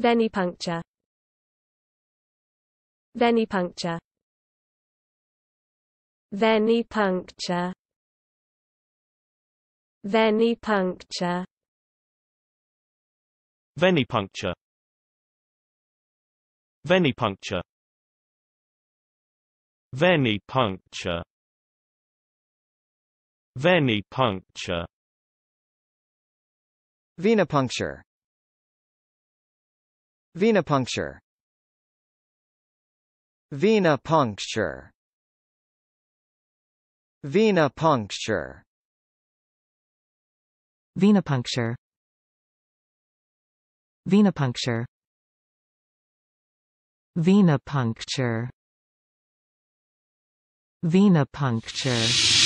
Venipuncture Venipuncture Venipuncture Venipuncture Venipuncture Venipuncture Venipuncture Venipuncture Venipuncture Venipuncture Vena Venipuncture Venipuncture Venipuncture Venipuncture Venipuncture